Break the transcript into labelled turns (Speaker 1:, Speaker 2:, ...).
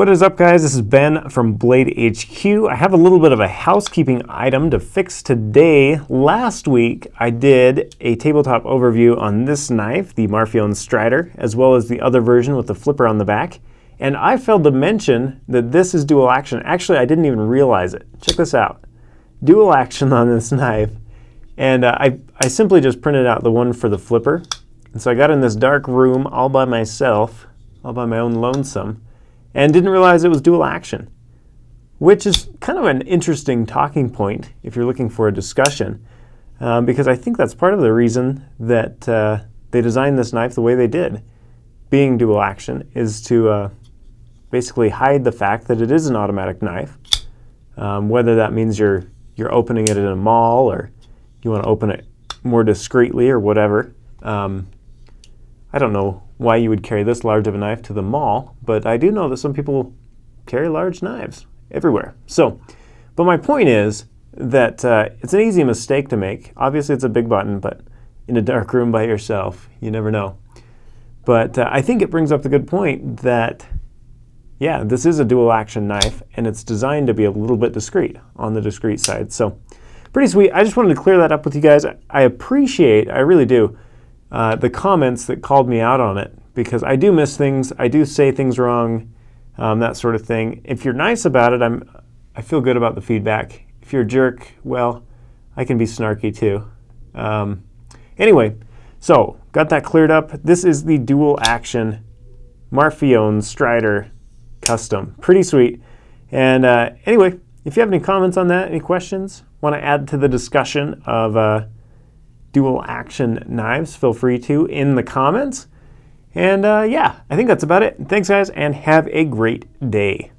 Speaker 1: What is up guys? This is Ben from Blade HQ. I have a little bit of a housekeeping item to fix today. Last week I did a tabletop overview on this knife, the Marfion Strider, as well as the other version with the flipper on the back. And I failed to mention that this is dual action. Actually, I didn't even realize it. Check this out. Dual action on this knife. And uh, I, I simply just printed out the one for the flipper. And so I got in this dark room all by myself, all by my own lonesome and didn't realize it was dual action, which is kind of an interesting talking point if you're looking for a discussion, um, because I think that's part of the reason that uh, they designed this knife the way they did. Being dual action is to uh, basically hide the fact that it is an automatic knife, um, whether that means you're, you're opening it in a mall or you want to open it more discreetly or whatever. Um, I don't know why you would carry this large of a knife to the mall, but I do know that some people carry large knives everywhere. So, but my point is that uh, it's an easy mistake to make. Obviously, it's a big button, but in a dark room by yourself, you never know. But uh, I think it brings up the good point that, yeah, this is a dual action knife, and it's designed to be a little bit discreet on the discreet side. So, pretty sweet. I just wanted to clear that up with you guys. I appreciate, I really do uh, the comments that called me out on it because I do miss things, I do say things wrong, um, that sort of thing. If you're nice about it, I'm, I feel good about the feedback. If you're a jerk, well, I can be snarky too. Um, anyway, so got that cleared up. This is the dual action Marfione Strider Custom. Pretty sweet. And uh, anyway, if you have any comments on that, any questions, want to add to the discussion of uh, dual action knives, feel free to in the comments. And uh, yeah, I think that's about it. Thanks, guys, and have a great day.